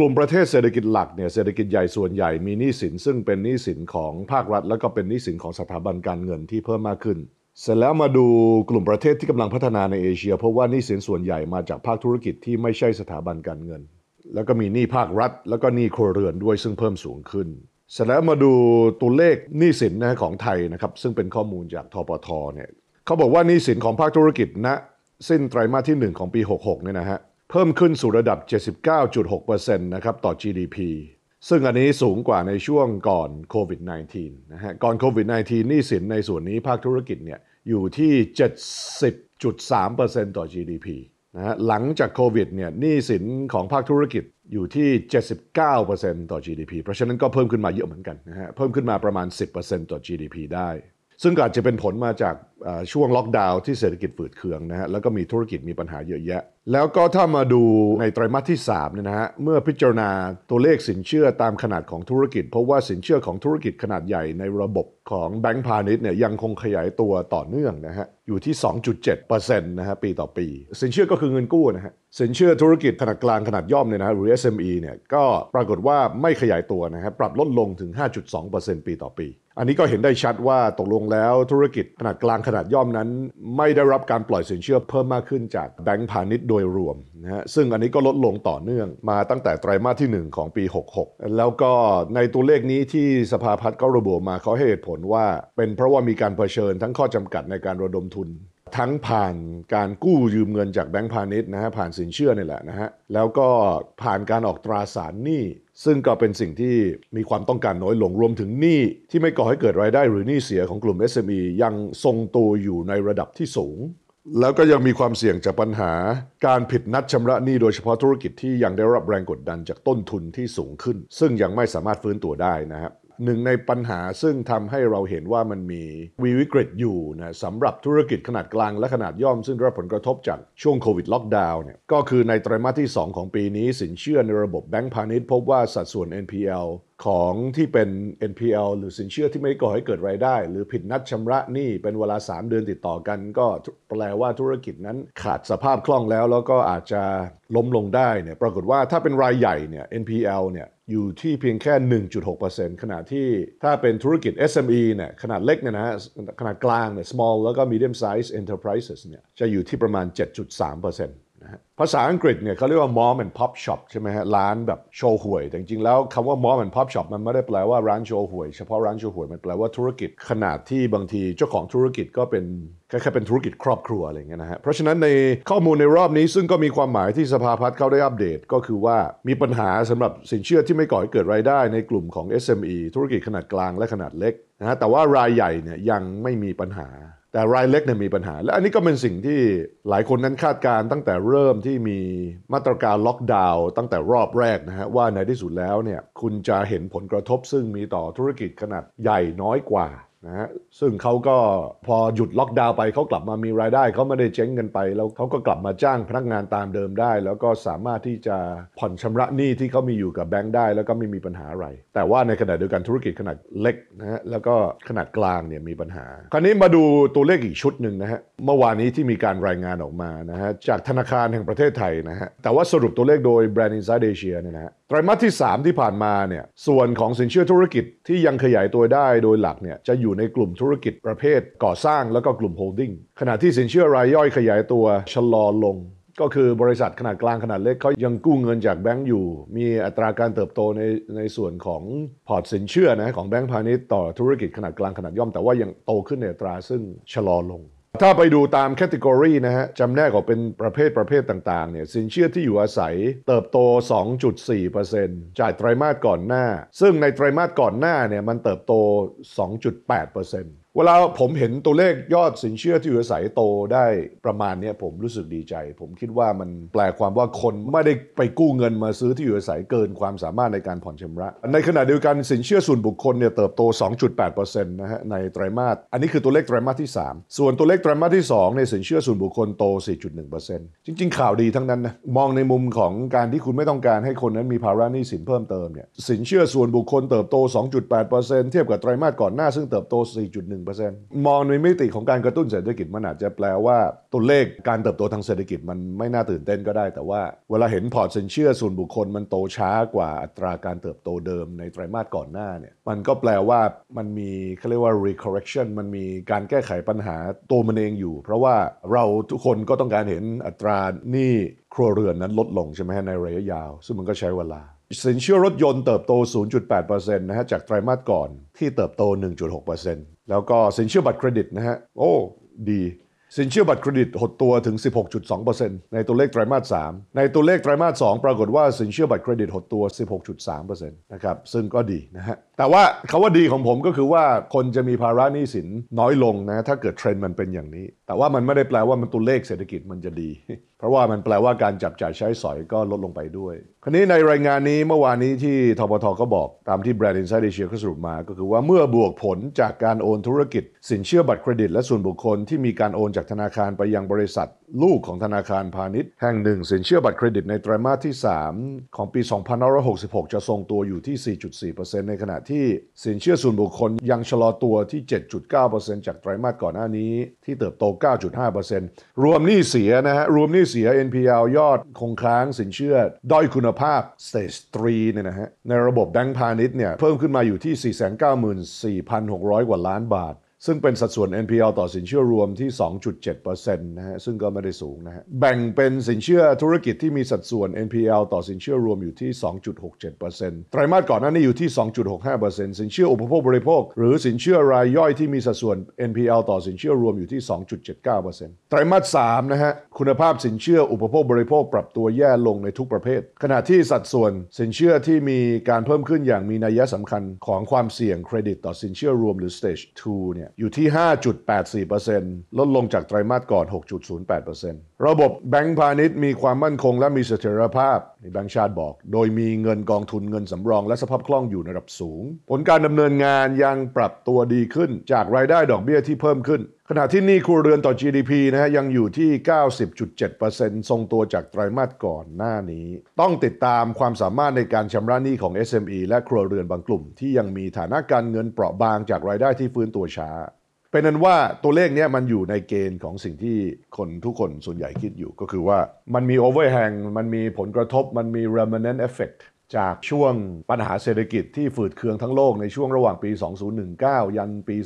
กลุ่มประเทศเศรษฐกิจหลักเนี่ยเศรษฐกิจใหญ่ส่วนใหญ่มีหนี้สินซึ่งเป็นหนี้สินของภาครัฐ แล้วก็เป็นหนี้สินของสถาบันการเงินที่เพิ่มมากขึ้น เสร็จแล้วมาดูกลุ่มประเทศที่กำลังพัฒนาในเอเชียเพราะว่าหนี้สินส่วนใหญ่มาจากภาคธุรกิจที่ไม่ใช่สถาบันการเงิน แล้วก็มีหนี้ภาครัฐ แล้วก็หนี้ครัวเรือนด้วยซึ่งเพิ่มสูงขึ้น เสร็จแล้วมาดูตัวเลขหนี้สินนะของไทยนะครับซึ่งเป็นข้อมูลจากทปทเนี่ยเขาบอกว่าหนี้สินของภาคธุรกิจณนะสิ้นไตรมาสที่1ของปี66เนี่ยนะฮะเพิ่มขึ้นสู่ระดับ 79.6%นะครับต่อ GDP ซึ่งอันนี้สูงกว่าในช่วงก่อนโควิด -19 นะฮะก่อนโควิด -19 นี่สินในส่วนนี้ภาคธุรกิจเนี่ยอยู่ที่ 70.3%ต่อ GDP นะฮะหลังจากโควิดเนี่ยหนี้สินของภาคธุรกิจอยู่ที่ 79%ต่อ GDP เพราะฉะนั้นก็เพิ่มขึ้นมาเยอะเหมือนกันนะฮะเพิ่มขึ้นมาประมาณ 10%ต่อ GDP ได้ซึ่งอาจจะเป็นผลมาจากช่วงล็อกดาวน์ที่เศรษฐกิจฝืดเคืองนะฮะแล้วก็มีธุรกิจมีปัญหาเยอะแยะแล้วก็ถ้ามาดูในไตรมาสที่3เนี่ยนะฮะเมื่อพิจารณาตัวเลขสินเชื่อตามขนาดของธุรกิจ เพราะว่าสินเชื่อของธุรกิจขนาดใหญ่ในระบบของแบงก์พาณิชย์เนี่ยยังคงขยายตัวต่อเนื่องนะฮะอยู่ที่ 2.7%นะฮะปีต่อปี สินเชื่อก็คือเงินกู้นะฮะสินเชื่อธุรกิจขนาดกลางขนาดย่อมเนี่ยนะฮะหรือ SME เนี่ยก็ปรากฏว่าไม่ขยายตัวนะฮะปรับลดลงถึง 5.2%ปีต่อปีอันนี้ก็เห็นได้ชัดว่าตกลงแล้วธุรกิจขนาดกลางขนาดย่อมนั้น ไม่ได้รับการปล่อยสินเชื่อเพิ่มมากขึ้นจากแบงก์พาณิชย์โดยรวมนะฮะซึ่งอันนี้ก็ลดลงต่อเนื่องมาตั้งแต่ไตรมาสที่ 1 ของปี 66 แล้วก็ในตัวเลขนี้ที่สภาพัฒน์ก็ระบุมาเขาให้เหตุผลว่าเป็นเพราะว่ามีการเผชิญทั้งข้อจำกัดในการระดมทุนทั้งผ่านการกู้ยืมเงินจากแบงก์พาณิชย์นะฮะผ่านสินเชื่อนี่แหละนะฮะแล้วก็ผ่านการออกตราสารหนี้ซึ่งก็เป็นสิ่งที่มีความต้องการน้อยลงรวมถึงหนี้ที่ไม่ก่อให้เกิดรายได้หรือหนี้เสียของกลุ่ม SME ยังทรงตัวอยู่ในระดับที่สูง แล้วก็ยังมีความเสี่ยงจากปัญหาการผิดนัดชำระหนี้ โดยเฉพาะธุรกิจที่ยังได้รับแรงกดดันจากต้นทุนที่สูงขึ้น ซึ่งยังไม่สามารถฟื้นตัวได้นะครับหนึ่งในปัญหาซึ่งทำให้เราเห็นว่ามันมีววิกฤตอยู่นะสำหรับธุรกิจขนาดกลางและขนาดย่อมซึ่งได้รับผลกระทบจากช่วงโควิดล็อกดาวน์เนี่ยก็คือในไตรมาสที่ 2 ของปีนี้ สินเชื่อในระบบแบงก์พาณิชย์พบว่าสัดส่วน NPL ของที่เป็น NPL หรือสินเชื่อที่ไม่ก่อให้เกิดรายได้ หรือผิดนัดชำระหนี้เป็นเวลา 3 เดือนติดต่อกัน ก็แปลว่าธุรกิจนั้นขาดสภาพคล่องแล้วแล้วก็อาจจะล้มลงได้เนี่ยปรากฏว่าถ้าเป็นรายใหญ่เนี่ย NPL เนี่ยอยู่ที่เพียงแค่ 1.6%ขณะที่ ถ้าเป็นธุรกิจ SME เนี่ย ขนาดเล็กเนี่ยนะฮะขนาดกลางเนี่ย small แล้วก็ medium size enterprises เนี่ย จะอยู่ที่ประมาณ 7.3%ภาษาอังกฤษเนี่ยเขาเรียกว่า mom and pop shop ใช่ไหมฮะร้านแบบโชว์หวยแต่จริงๆ แล้วคำว่า mom and pop shop มันไม่ได้แปลว่าร้านโชว์หวย เฉพาะร้านโชว์หวย มันแปลว่าธุรกิจขนาดที่บางทีเจ้าของธุรกิจก็เป็นคล้ายๆเป็นธุรกิจครอบครัวอะไรเงี้ยนะฮะเพราะฉะนั้นในข้อมูลในรอบนี้ซึ่งก็มีความหมายที่สภาพัฒน์เขาได้อัปเดต ก็คือว่ามีปัญหาสำหรับสินเชื่อที่ไม่ก่อให้เกิดรายได้ในกลุ่มของ SME ธุรกิจขนาดกลางและขนาดเล็กนะฮะแต่ว่ารายใหญ่เนี่ยยังไม่มีปัญหาแต่รายเล็กเนี่ยมีปัญหา และอันนี้ก็เป็นสิ่งที่หลายคนนั้นคาดการตั้งแต่เริ่มที่มีมาตรการล็อกดาวน์ตั้งแต่รอบแรกนะฮะ ว่าในที่สุดแล้วเนี่ย คุณจะเห็นผลกระทบซึ่งมีต่อธุรกิจขนาดใหญ่น้อยกว่านะฮะซึ่งเขาก็พอหยุดล็อกดาวน์ไปเขากลับมามีรายได้เขาไม่ได้เจ๊งเงินไปแล้วเขาก็กลับมาจ้างพนักงานตามเดิมได้ แล้วก็สามารถที่จะผ่อนชำระหนี้ที่เขามีอยู่กับแบงก์ได้ แล้วก็ไม่มีปัญหาอะไร แต่ว่าในขณะเดียวกันธุรกิจขนาดเล็กนะฮะแล้วก็ขนาดกลางเนี่ยมีปัญหา คราวนี้มาดูตัวเลขอีกชุดหนึ่งนะฮะเมื่อวานนี้ที่มีการรายงานออกมานะฮะจากธนาคารแห่งประเทศไทยนะฮะแต่ว่าสรุปตัวเลขโดย Brand Inside Asia เนี่ยนะฮะไตรมาสที่ 3 ที่ผ่านมาเนี่ยส่วนของสินเชื่อธุรกิจที่ยังขยายตัวได้ โดยหลักเนี่ยจะอยู่ในกลุ่มธุรกิจประเภทก่อสร้าง แล้วก็กลุ่มโฮลดิ้งขณะที่สินเชื่อรายย่อยขยายตัวชะลอลง ก็คือบริษัทขนาดกลางขนาดเล็กเขายังกู้เงินจากแบงก์อยู่ มีอัตราการเติบโตในในส่วนของพอร์ตสินเชื่อนะของแบงก์พาณิชย์ต่อธุรกิจขนาดกลางขนาดย่อมแต่ว่ายังโตขึ้นในอัตราซึ่งชะลอลงถ้าไปดูตามแคตตากรีนะฮะจำแนกออกเป็นประเภทประเภทต่างๆเนี่ยสินเชื่อที่อยู่อาศัยเติบโต 2.4%จากไตรมาสก่อนหน้า ซึ่งในไตรมาสก่อนหน้าเนี่ยมันเติบโต 2.8%เวลาผมเห็นตัวเลขยอดสินเชื่อที่อยู่อาศัยโตได้ประมาณนี้ผมรู้สึกดีใจ ผมคิดว่ามันแปลความว่าคนไม่ได้ไปกู้เงินมาซื้อที่อยู่อาศัยเกินความสามารถในการผ่อนชำระในขณะเดียวกันสินเชื่อส่วนบุคคลเนี่ยเติบโต 2.8%นะฮะในไตรมาสอันนี้คือตัวเลขไตรมาสที่ 3 ส่วนตัวเลขไตรมาสที่2ในสินเชื่อส่วนบุคคลโต 4.1%จริง ๆ ข่าวดีทั้งนั้นนะมองในมุมของการที่คุณไม่ต้องการให้คนนั้นมีภาระหนี้สินเพิ่มเติมเนี่ยสินเชื่อส่วนบุคคลเติบโต 2.8%เทียบกับไตรมาสก่อนหน้าซึ่งเติบโต 4.1 10%มองในมิติของการกระตุ้นเศรษฐกิจมันอาจจะแปลว่า ตัวเลขการเติบโตทางเศรษฐกิจมันไม่น่าตื่นเต้นก็ได้แต่ว่าเวลาเห็นพอร์ตสินเชื่อส่วนบุคคลมันโตช้ากว่าอัตราการเติบโตเดิมในไตรมาสก่อนหน้าเนี่ยมันก็แปลว่ามันมีเขาเรียกว่า recorrection มันมีการแก้ไขปัญหาตัวมันเองอยู่ เพราะว่าเราทุกคนก็ต้องการเห็นอัตราหนี้ครัวเรือนนั้นลดลงใช่ไหมในระยะยาว ซึ่งมันก็ใช้เวลาสินเชื่อรถยนต์เติบโต 0.8%นะฮะจากไตรมาสก่อนที่เติบโต 1.6%แล้วก็สินเชื่อบัตรเครดิตนะฮะโอ้ ดี สินเชื่อบัตรเครดิตหดตัวถึง 16.2%ในตัวเลขไตรามาส3ในตัวเลขไตรามาส2ปรากฏว่าสินเชื่อบัตรเครดิตหดตัว 16.3%นะครับซึ่งก็ดีนะฮะแต่ว่าคาว่าดีของผมก็คือว่า คนจะมีภาระหนี้สินน้อยลงนะถ้าเกิดเทรนด์มันเป็นอย่างนี้ แต่ว่ามันไม่ได้แปลว่ามันตัวเลขเศรษฐกิจมันจะดี เพราะว่ามันแปลว่าการจับจ่ายใช้สอยก็ลดลงไปด้วย คราวนี้ในรายงานนี้เมื่อวานนี้ที่ทบทก็บอกตามที่แบรนด์อินไซด์เอเชียเขาสรุปมา ก็คือว่าเมื่อบวกผลจากการโอนธุรกิจสินเชื่อบัตรเครดิต และส่วนบุคคลที่มีการโอนจากธนาคารไปยังบริษัท ลูกของธนาคารพาณิชย์แห่งหนึ่งสินเชื่อบัตรเครดิตในไตรมาสที่ 3 ของปี 2566 จะทรงตัวอยู่ที่4.4%ในขณะที่สินเชื่อส่วนบุคคลยังชะลอตัวที่ 7.9%จากไตรมาสก่อนหน้านี้ ที่เติบโต 9.5%รวมหนี้เสียนะฮะรวมหนี้เสีย NPL ยอดคงค้างสินเชื่อด้อยคุณภาพ Stage 3 เนี่ยนะฮะในระบบแบงก์พาณิชย์เนี่ยเพิ่มขึ้นมาอยู่ที่ 494,600 กว่าล้านบาทซึ่งเป็นสัดส่วน NPL ต่อสินเชื่อรวมที่ 2.7%นะฮะซึ่งก็ไม่ได้สูงนะฮะแบ่งเป็นสินเชื่อธุรกิจที่มีสัดส่วน NPL ต่อสินเชื่อรวมอยู่ที่ 2.67%ไตรามาสก่อนหน้านี้อยู่ที่2.65%สินเชื่ออุปโภคบริโภค หรือสินเชื่อรายย่อยที่มีสัดส่วน NPL ต่อสินเชื่อรวมอยู่ที่ 2.79%ไตรามาส3นะฮะคุณภาพสินเชื่ออุปโภคบริโภค ปรับตัวแย่ลงในทุกประเภท ขณะที่สัดส่วน สินเชื่อที่มีการเพิ่มขึ้นอย่างมีนัยสำคัญของความเสี่ยงเครดิต ต่อสินเชื่อรวมหรือ stage 2เนี่ยี่ยอยู่ที่ 5.84%ลดลงจากไตรมาสก่อน 6.08%ระบบแบงก์พาณิชย์มีความมั่นคง และมีเสถียรภาพนแบงก์ชาติบอก โดยมีเงินกองทุนเงินสำรองและสภาพคล่องอยู่ในระดับสูง ผลการดำเนินงานยังปรับตัวดีขึ้นจากรายได้ดอกเบี้ยที่เพิ่มขึ้นขณะที่นี่ครัวเรือนต่อ GDP นะฮะยังอยู่ที่ 90.7%ทรงตัวจากไตรามาสก่อนหน้านี้ ต้องติดตามความสามารถในการชำระหนี้ของ SME และครัวเรือนบางกลุ่ม ที่ยังมีฐานะการเงินเปราะบางจากรายได้ที่ฟื้นตัวช้า เป็นนั้นว่าตัวเลขนี้มันอยู่ในเกณฑ์ของสิ่งที่คนทุกคนส่วนใหญ่คิดอยู่ ก็คือว่ามันมีโอเวอร์แฮงมันมีผลกระทบมันมี remnant effect จากช่วงปัญหาเศรษฐกิจที่ฝืดเคืองทั้งโลกในช่วงระหว่างปี 2019 ยันปี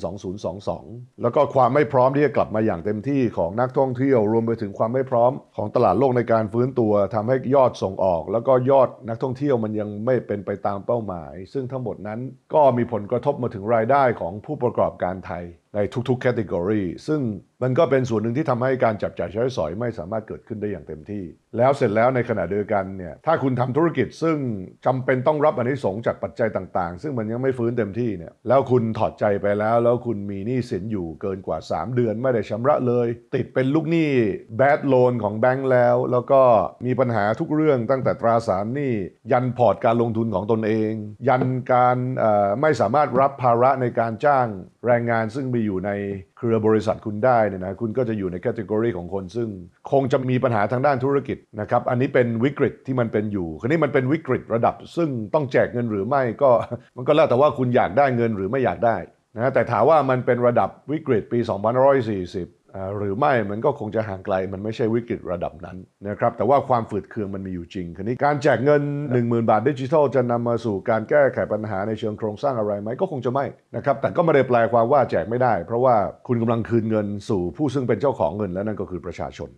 2022 แล้วก็ความไม่พร้อมที่จะกลับมาอย่างเต็มที่ของนักท่องเที่ยวรวมไปถึงความไม่พร้อม ของตลาดโลกในการฟื้นตัวทำให้ยอดส่งออก แล้วก็ยอดนักท่องเที่ยวมันยังไม่เป็นไปตามเป้าหมาย ซึ่งทั้งหมดนั้นก็มีผลกระทบมาถึงรายได้ของผู้ประกอบการไทยในทุกๆแคตตากรีซึ่งมันก็เป็นส่วนหนึ่งที่ทำให้การจับจ่ายใช้สอยไม่สามารถเกิดขึ้นได้อย่างเต็มที่ แล้วเสร็จแล้วในขณะเดียวกันเนี่ย ถ้าคุณทำธุรกิจซึ่งจำเป็นต้องรับอนนิสงจากปัจจัยต่างๆ ซึ่งมันยังไม่ฟื้นเต็มที่เนี่ย แล้วคุณถอดใจไปแล้ว แล้วคุณมีหนี้สินอยู่เกินกว่า 3 เดือนไม่ได้ชำระเลย ติดเป็นลูกหนี้แบดโลนของแบงก์แล้ว แล้วก็มีปัญหาทุกเรื่องตั้งแต่ตราสารหนี้ยันพอร์ตการลงทุนของตนเอง ยันการไม่สามารถรับภาระในการจ้างแรงงานซึ่งมีอยู่ในครือบริษัทคุณได้เนี่ยนะคุณก็จะอยู่ในแคตตากรีของคนซึ่ง คงจะมีปัญหาทางด้านธุรกิจนะครับอันนี้เป็นวิกฤตที่มันเป็นอยู่คันนี้มันเป็นวิกฤตระดับซึ่งต้องแจกเงินหรือไม่ก็ มันก็แล้วแต่ว่าคุณอยากได้เงินหรือไม่อยากได้นะแต่ถามว่ามันเป็นระดับวิกฤต ปี2540หรือไม่มันก็คงจะห่างไกลมันไม่ใช่วิกฤตระดับนั้นนะครับแต่ว่าความฝืดเคืองมันมีอยู่จริงคัอนี้การแจกเงิน 10,000 บาทดิจิทัลจะนำมาสู่การแก้ไขปัญหาในเชิงโครงสร้างอะไรไหมก็คงจะไม่นะครับแต่ก็ไม่ได้แปลความว่าแจกไม่ได้ เพราะว่าคุณกำลังคืนเงินสู่ผู้ซึ่งเป็นเจ้าของเงินและนั่นก็คือประชาชน